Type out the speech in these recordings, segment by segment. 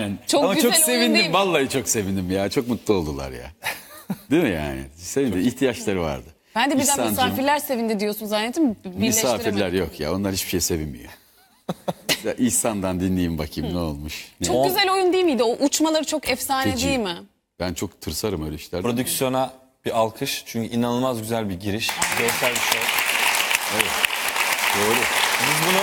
Yani. Çok Ama güzel çok sevindim. değil Vallahi çok sevindim ya. Çok mutlu oldular ya. Değil mi yani? Sevindi. İhtiyaçları vardı. Ben de birden İhsan'cığım- misafirler sevindi diyorsun zannettim. Misafirler yok ya. Onlar hiçbir şey sevinmiyor. Ya İhsan'dan dinleyin bakayım ne olmuş. Ne- Çok güzel oyun değil miydi? O uçmaları çok efsane Feci. değil mi? Ben çok tırsarım öyle işlerde. Prodüksiyona bir alkış çünkü inanılmaz güzel bir giriş. Görsel bir şey. şov. Doğru. Biz bunu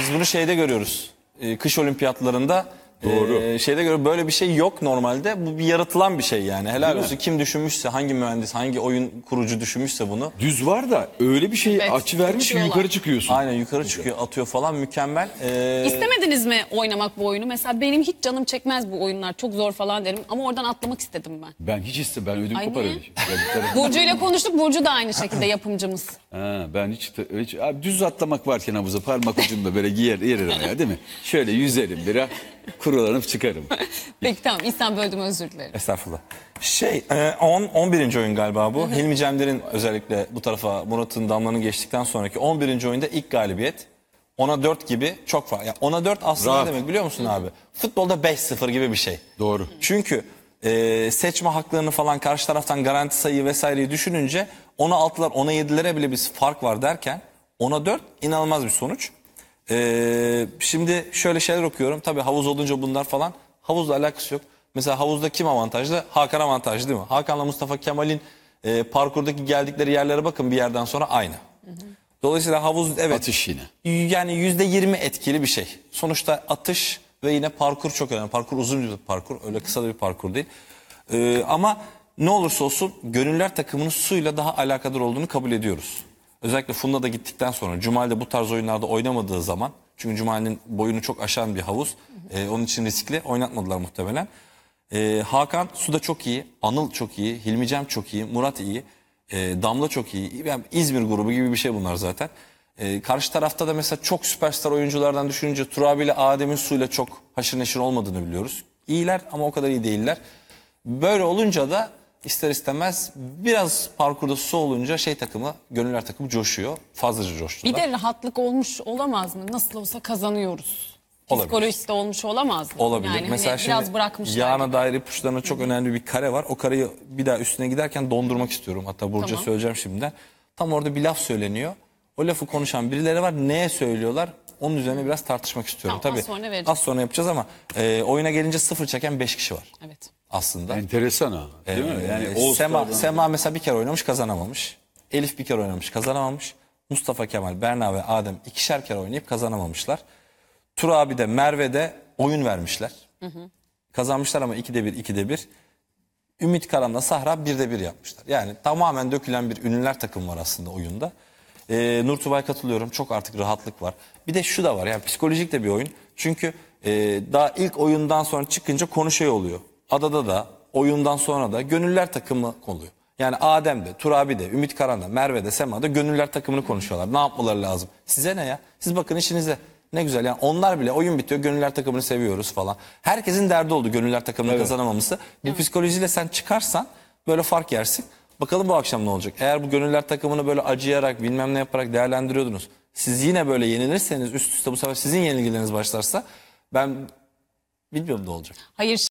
biz bunu şeyde görüyoruz. E, kış olimpiyatlarında Doğru. Ee, şeyde göre böyle bir şey yok normalde. Bu bir yaratılan bir şey yani. Helal Değil olsun mi? kim düşünmüşse, hangi mühendis, hangi oyun kurucu düşünmüşse bunu. Düz var da öyle bir şey evet, açı vermiş ki yukarı çıkıyorsun. Aynen yukarı Güzel. çıkıyor, atıyor falan mükemmel. Ee... İstemediniz mi oynamak bu oyunu? Mesela benim hiç canım çekmez bu oyunlar. Çok zor falan derim ama oradan atlamak istedim ben. Ben hiç istemem ben ödüm Ay şey. Burcu ile konuştuk. Burcu da aynı şekilde yapımcımız. Ha, ben hiç, hiç abi düz atlamak varken havuza parmak ucunda böyle giyer yerim ya değil mi? Şöyle yüzerim lira kurulanıp çıkarım. Peki tamam İhsan böldüm özür dilerim. Estağfurullah. Şey, 10 e, 11. oyun galiba bu. Hilmi Cemder'in özellikle bu tarafa Murat'ın Damla'nın geçtikten sonraki 11. oyunda ilk galibiyet. Ona 4 gibi çok fazla. Yani ona 4 aslında Rahat. ne demek biliyor musun abi? Futbolda 5-0 gibi bir şey. Doğru. Çünkü e, seçme haklarını falan karşı taraftan garanti sayıyı vesaireyi düşününce ona 6'lar ona 7'lere bile bir fark var derken ona 4 inanılmaz bir sonuç. Ee, şimdi şöyle şeyler okuyorum. Tabii havuz olunca bunlar falan. Havuzla alakası yok. Mesela havuzda kim avantajlı? Hakan avantajlı değil mi? Hakan'la Mustafa Kemal'in e, parkurdaki geldikleri yerlere bakın bir yerden sonra aynı. Dolayısıyla havuz evet. Atış yine. Yani yüzde yirmi etkili bir şey. Sonuçta atış ve yine parkur çok önemli. Parkur uzun bir parkur. Öyle kısa da bir parkur değil. Ee, ama ne olursa olsun gönüller takımının suyla daha alakadar olduğunu kabul ediyoruz. Özellikle Funda da gittikten sonra Cumal'de bu tarz oyunlarda oynamadığı zaman çünkü Cumal'in boyunu çok aşan bir havuz. E, onun için riskli oynatmadılar muhtemelen. E, Hakan Suda çok iyi, Anıl çok iyi, Hilmi Cem çok iyi, Murat iyi, e, Damla çok iyi. Yani İzmir grubu gibi bir şey bunlar zaten. E, karşı tarafta da mesela çok süperstar oyunculardan düşününce Turabi ile Adem'in suyla çok haşır neşir olmadığını biliyoruz. İyiler ama o kadar iyi değiller. Böyle olunca da ister istemez biraz parkurda su olunca şey takımı, gönüller takımı coşuyor. Fazlaca coştular. Bir de rahatlık olmuş olamaz mı? Nasıl olsa kazanıyoruz. Olabilir. Psikolojisi olmuş olamaz mı? Olabilir. Yani hani Mesela hani şimdi biraz Yağına dair ipuçlarına çok önemli bir kare var. O kareyi bir daha üstüne giderken dondurmak istiyorum. Hatta Burcu'ya Tamam. söyleyeceğim şimdiden. Tam orada bir laf söyleniyor. O lafı konuşan birileri var. Neye söylüyorlar? Onun üzerine biraz tartışmak istiyorum. Tamam, az Tabii sonra vereceğiz. az sonra yapacağız ama e, oyuna gelince sıfır çeken 5 kişi var. Evet aslında. Enteresan ha. Değil mi? Ee, yani All e, Sema, Sema mesela bir kere oynamış kazanamamış. Elif bir kere oynamış kazanamamış. Mustafa Kemal, Berna ve Adem ikişer kere oynayıp kazanamamışlar. Tur abi de Merve de oyun vermişler. Kazanmışlar ama 2'de 1, 2'de bir. Ümit Karan'la Sahra 1'de bir yapmışlar. Yani tamamen dökülen bir ünlüler takım var aslında oyunda. Ee, Nur Tubay katılıyorum. Çok artık rahatlık var. Bir de şu da var. Yani psikolojik de bir oyun. Çünkü e, daha ilk oyundan sonra çıkınca konuşuyor oluyor adada da oyundan sonra da gönüller takımı oluyor. Yani Adem de, Turabi de, Ümit Karan da, Merve de, Sema da gönüller takımını konuşuyorlar. Ne yapmaları lazım? Size ne ya? Siz bakın işinize. Ne güzel yani onlar bile oyun bitiyor gönüller takımını seviyoruz falan. Herkesin derdi oldu gönüller takımını evet. kazanamaması. Bu evet. psikolojiyle sen çıkarsan böyle fark yersin. Bakalım bu akşam ne olacak? Eğer bu gönüller takımını böyle acıyarak bilmem ne yaparak değerlendiriyordunuz. Siz yine böyle yenilirseniz üst üste bu sefer sizin yenilgileriniz başlarsa ben bilmiyorum ne olacak. Hayır.